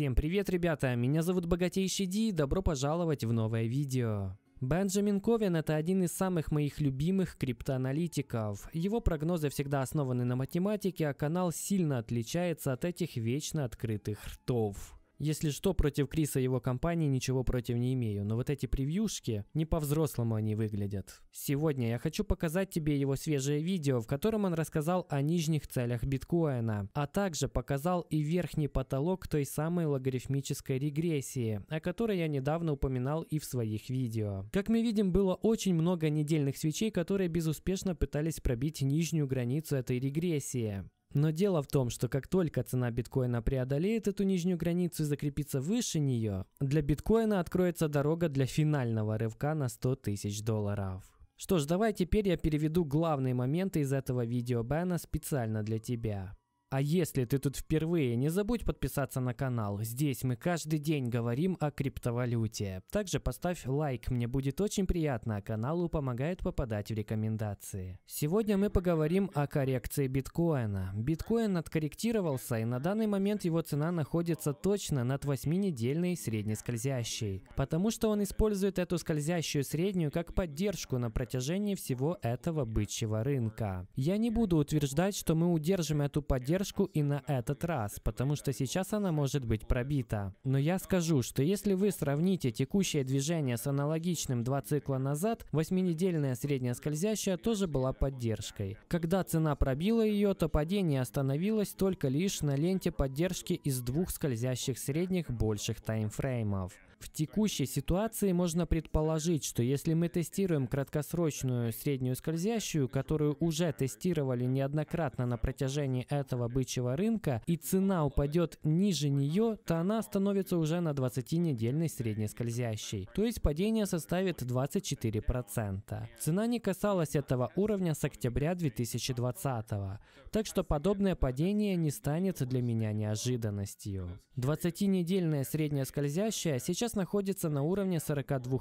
Всем привет, ребята! Меня зовут Богатейший Ди и добро пожаловать в новое видео. Бенджамин Ковен – это один из самых моих любимых криптоаналитиков. Его прогнозы всегда основаны на математике, а канал сильно отличается от этих вечно открытых ртов. Если что, против Криса и его компании ничего против не имею, но вот эти превьюшки, не по-взрослому они выглядят. Сегодня я хочу показать тебе его свежее видео, в котором он рассказал о нижних целях биткоина, а также показал и верхний потолок той самой логарифмической регрессии, о которой я недавно упоминал и в своих видео. Как мы видим, было очень много недельных свечей, которые безуспешно пытались пробить нижнюю границу этой регрессии. Но дело в том, что как только цена биткоина преодолеет эту нижнюю границу и закрепится выше нее, для биткоина откроется дорога для финального рывка на 100 тысяч долларов. Что ж, давай теперь я переведу главные моменты из этого видео бэна специально для тебя. А если ты тут впервые, не забудь подписаться на канал. Здесь мы каждый день говорим о криптовалюте. Также поставь лайк, мне будет очень приятно, а каналу помогает попадать в рекомендации. Сегодня мы поговорим о коррекции биткоина. Биткоин откорректировался и на данный момент его цена находится точно над 8-недельной среднескользящей. Потому что он использует эту скользящую среднюю как поддержку на протяжении всего этого бычьего рынка. Я не буду утверждать, что мы удержим эту поддержку поддержку и на этот раз, потому что сейчас она может быть пробита. Но я скажу, что если вы сравните текущее движение с аналогичным два цикла назад, восьминедельная средняя скользящая тоже была поддержкой. Когда цена пробила ее, то падение остановилось только лишь на ленте поддержки из двух скользящих средних больших таймфреймов. В текущей ситуации можно предположить, что если мы тестируем краткосрочную среднюю скользящую, которую уже тестировали неоднократно на протяжении этого бычьего рынка, и цена упадет ниже нее, то она становится уже на 20-недельной средней скользящей. То есть падение составит 24%. Цена не касалась этого уровня с октября 2020. Так что подобное падение не станет для меня неожиданностью. 20-недельная средняя скользящая сейчас сейчас находится на уровне 42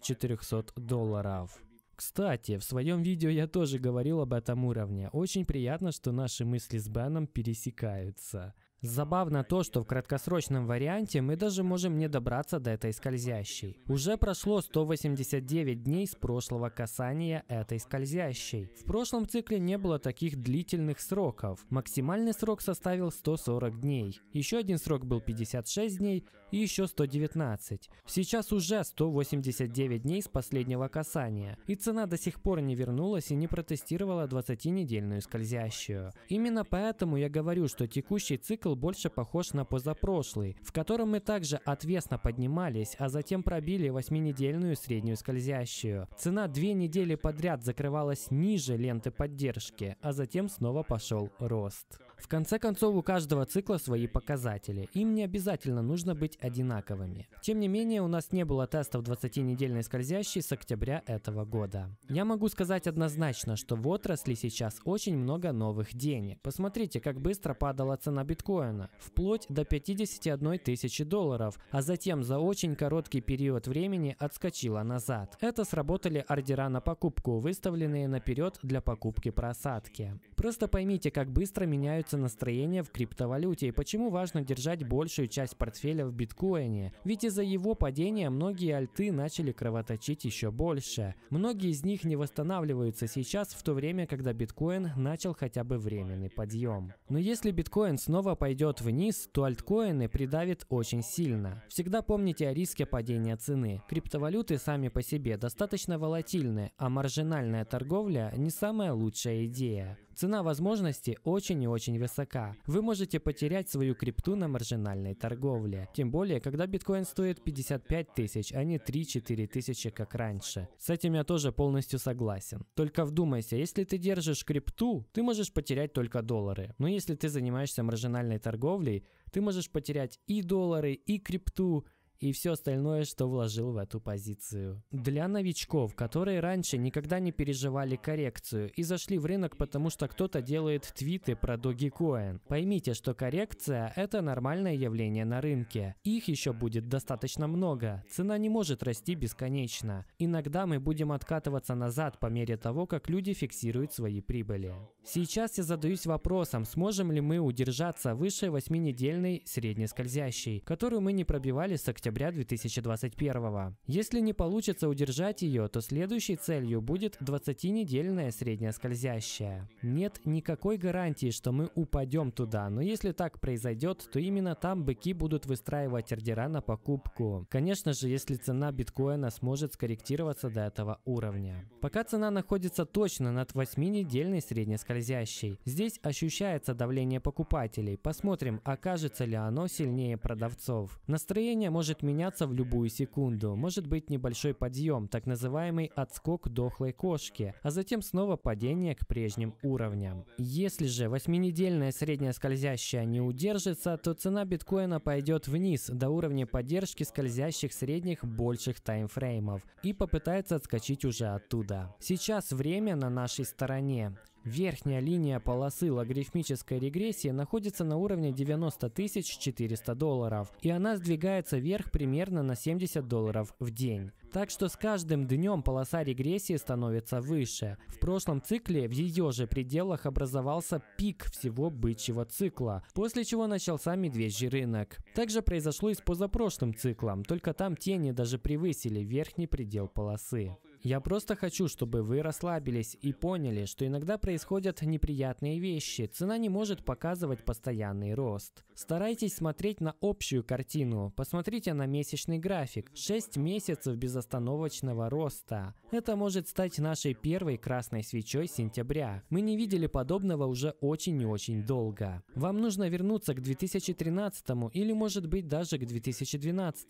400 долларов. Кстати, в своем видео я тоже говорил об этом уровне. Очень приятно, что наши мысли с Беном пересекаются. Забавно то, что в краткосрочном варианте мы даже можем не добраться до этой скользящей. Уже прошло 189 дней с прошлого касания этой скользящей. В прошлом цикле не было таких длительных сроков. Максимальный срок составил 140 дней. Еще один срок был 56 дней, и еще 119. Сейчас уже 189 дней с последнего касания, и цена до сих пор не вернулась и не протестировала 20-недельную скользящую. Именно поэтому я говорю, что текущий цикл больше похож на позапрошлый, в котором мы также отвесно поднимались, а затем пробили 8-недельную среднюю скользящую. Цена две недели подряд закрывалась ниже ленты поддержки, а затем снова пошел рост. В конце концов, у каждого цикла свои показатели. Им не обязательно нужно быть одинаковыми. Тем не менее, у нас не было тестов 20-недельной скользящей с октября этого года. Я могу сказать однозначно, что в отрасли сейчас очень много новых денег. Посмотрите, как быстро падала цена биткоина, вплоть до 51 тысячи долларов, а затем за очень короткий период времени отскочила назад. Это сработали ордера на покупку, выставленные наперед для покупки просадки. Просто поймите, как быстро меняются меняются настроения в криптовалюте и почему важно держать большую часть портфеля в биткоине. Ведь из-за его падения многие альты начали кровоточить еще больше. Многие из них не восстанавливаются сейчас, в то время, когда биткоин начал хотя бы временный подъем. Но если биткоин снова пойдет вниз, то альткоины придавит очень сильно. Всегда помните о риске падения цены. Криптовалюты сами по себе достаточно волатильны, а маржинальная торговля не самая лучшая идея. Цена возможности очень и очень высока. Вы можете потерять свою крипту на маржинальной торговле. Тем более, когда биткоин стоит 55 тысяч, а не 3-4 тысячи, как раньше. С этим я тоже полностью согласен. Только вдумайся, если ты держишь крипту, ты можешь потерять только доллары. Но если ты занимаешься маржинальной торговлей, ты можешь потерять и доллары, и крипту, и все остальное, что вложил в эту позицию. Для новичков, которые раньше никогда не переживали коррекцию и зашли в рынок, потому что кто-то делает твиты про Dogecoin, поймите, что коррекция – это нормальное явление на рынке. Их еще будет достаточно много, цена не может расти бесконечно. Иногда мы будем откатываться назад по мере того, как люди фиксируют свои прибыли. Сейчас я задаюсь вопросом, сможем ли мы удержаться выше 8-недельной среднескользящей, которую мы не пробивали с октября октября 2021. Если не получится удержать ее, то следующей целью будет 20-недельная средняя скользящая. Нет никакой гарантии, что мы упадем туда, но если так произойдет, то именно там быки будут выстраивать ордера на покупку. Конечно же, если цена биткоина сможет скорректироваться до этого уровня. Пока цена находится точно над 8-недельной скользящей, Здесь ощущается давление покупателей. Посмотрим, окажется ли оно сильнее продавцов. Настроение может может меняться в любую секунду. Может быть небольшой подъем, так называемый отскок дохлой кошки, а затем снова падение к прежним уровням. Если же восьминедельная средняя скользящая не удержится, то цена биткоина пойдет вниз до уровня поддержки скользящих средних больших таймфреймов и попытается отскочить уже оттуда. Сейчас время на нашей стороне. Верхняя линия полосы логарифмической регрессии находится на уровне 90 400 долларов, и она сдвигается вверх примерно на 70 долларов в день. Так что с каждым днем полоса регрессии становится выше. В прошлом цикле в ее же пределах образовался пик всего бычьего цикла, после чего начался медвежий рынок. Также произошло и с позапрошлым циклом, только там тени даже превысили верхний предел полосы. Я просто хочу, чтобы вы расслабились и поняли, что иногда происходят неприятные вещи. Цена не может показывать постоянный рост. Старайтесь смотреть на общую картину. Посмотрите на месячный график. 6 месяцев безостановочного роста. Это может стать нашей первой красной свечой сентября. Мы не видели подобного уже очень и очень долго. Вам нужно вернуться к 2013 или, может быть, даже к 2012.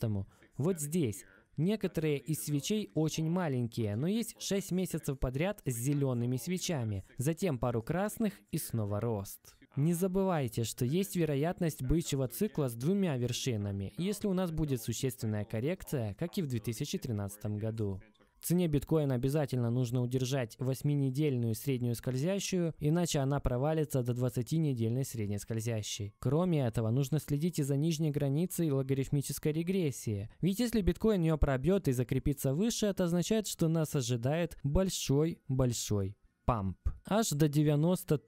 Вот здесь. Некоторые из свечей очень маленькие, но есть 6 месяцев подряд с зелеными свечами, затем пару красных и снова рост. Не забывайте, что есть вероятность бычьего цикла с двумя вершинами, если у нас будет существенная коррекция, как и в 2013 году цене биткоина обязательно нужно удержать 8-недельную среднюю скользящую, иначе она провалится до 20-недельной средней скользящей. Кроме этого, нужно следить и за нижней границей логарифмической регрессии. Ведь если биткоин ее пробьет и закрепится выше, это означает, что нас ожидает большой-большой Pump аж до 90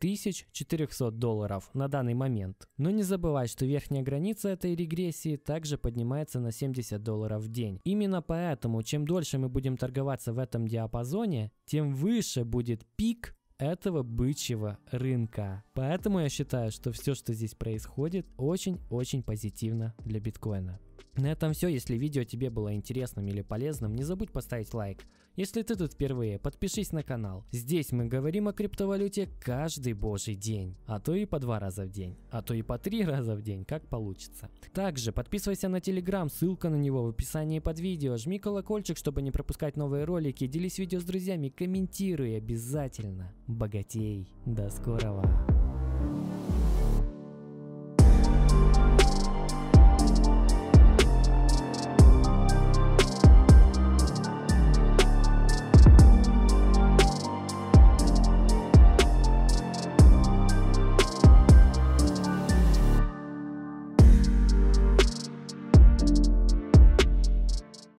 400 долларов на данный момент. Но не забывай, что верхняя граница этой регрессии также поднимается на 70 долларов в день. Именно поэтому, чем дольше мы будем торговаться в этом диапазоне, тем выше будет пик этого бычьего рынка. Поэтому я считаю, что все, что здесь происходит, очень-очень позитивно для биткоина. На этом все. Если видео тебе было интересным или полезным, не забудь поставить лайк. Если ты тут впервые, подпишись на канал. Здесь мы говорим о криптовалюте каждый божий день. А то и по два раза в день. А то и по три раза в день, как получится. Также подписывайся на телеграм, ссылка на него в описании под видео. Жми колокольчик, чтобы не пропускать новые ролики. Делись видео с друзьями, комментируй обязательно богатей. До скорого!